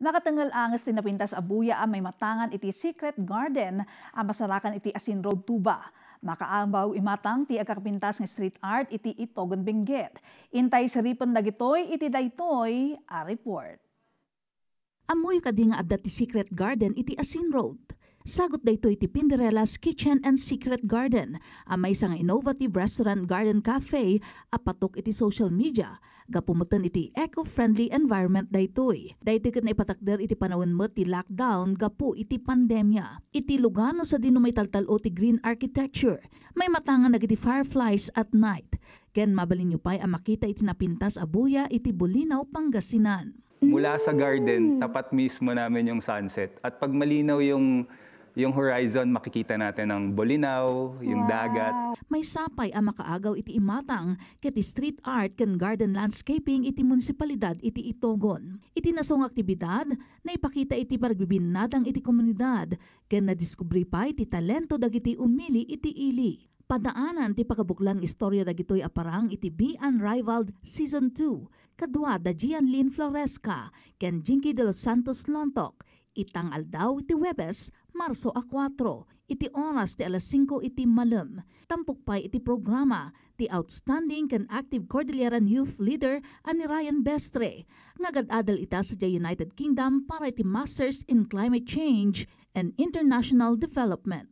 Nakatangal angas tinapinta sa abuya ang ah, may matangan iti secret garden ang masarakan iti Asin Road Tuba. Makaambaw imatang ti agkapintas ng street art iti itogon bingget. Intay saripon dagitoy iti daytoy a report. Amoy kadinga adda ti secret garden iti Asin Road Sagot daytoy ti Pinderella's Kitchen and Secret Garden, amay isang innovative restaurant garden cafe a patok iti social media, gapumutan iti eco-friendly environment daytoy. Daytoy ket naipatakder iti panawon met ti lockdown gapo iti pandemya. Iti Lugano sa dinno may taltalo ti green architecture, may matangan iti fireflies at night. Ken mabalin pay a makita iti napintas a buya iti Bulinaw, Pangasinan. Mula sa garden, tapat mismo namin yung sunset. At pag malinaw yung yung horizon, makikita natin ang Bolinao, yung wow. dagat. May sapay ang makaagaw iti imatang, keti street art ken garden landscaping iti munisipalidad iti itogon. Iti nasong aktibidad, na ipakita iti paragbibinadang iti komunidad, ken nadiskubri pa iti talento dagiti umili iti ili. Padaanan ti pakabuklan istorya dagitoy aparang iti Be Unrivaled Season 2, kadwa da Gian Floresca, ken Jinky de los Santos Lontok, itang aldaw iti Webes, Marso a 4, iti oras ti alas 5 iti malam. Tampok pa iti programa ti Outstanding and Active Cordilleran Youth Leader ani Ryan Bestre. Ngagadadal ita sa United Kingdom para iti Masters in Climate Change and International Development.